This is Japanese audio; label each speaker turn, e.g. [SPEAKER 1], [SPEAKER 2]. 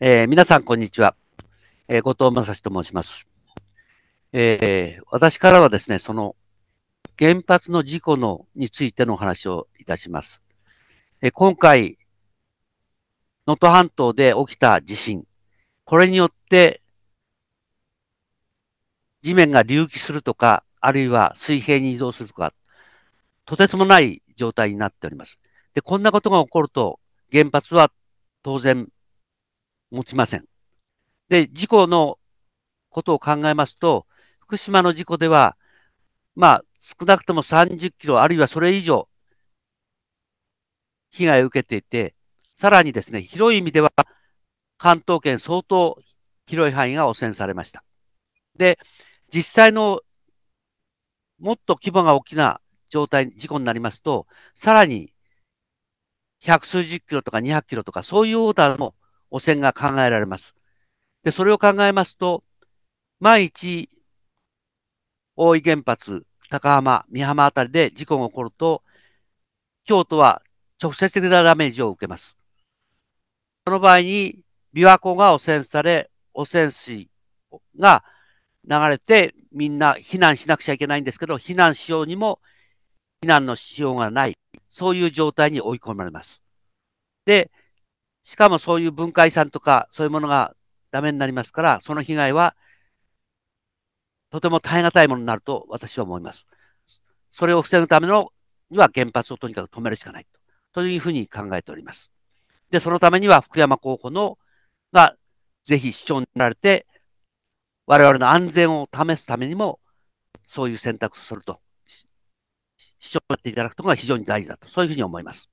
[SPEAKER 1] えー、皆さん、こんにちは。えー、後藤正史と申します。えー、私からはですね、その原発の事故のについてのお話をいたします。えー、今回、能登半島で起きた地震、これによって地面が隆起するとか、あるいは水平に移動するとか、とてつもない状態になっております。で、こんなことが起こると、原発は当然持ちません。で、事故のことを考えますと、福島の事故では、まあ、少なくとも30キロ、あるいはそれ以上、被害を受けていて、さらにですね、広い意味では、関東圏相当広い範囲が汚染されました。で、実際のもっと規模が大きな状態、事故になりますと、さらに百数十キロとか200キロとか、そういうオーダーの汚染が考えられます。で、それを考えますと、万一、大井原発、高浜、美浜あたりで事故が起こると、京都は直接的なダメージを受けます。その場合に、琵琶湖が汚染され、汚染水が流れて、みんな避難しなくちゃいけないんですけど、避難しようにも避難のしようがない、そういう状態に追い込まれます。で、しかもそういう文化遺産とか、そういうものがダメになりますから、その被害はとても耐え難いものになると私は思います。それを防ぐためのには原発をとにかく止めるしかないというふうに考えております。で、そのためには福山候補のがぜひ市長になられて、我々の安全を試すためにも、そういう選択をすると、市長になっていただくことが非常に大事だと、そういうふうに思います。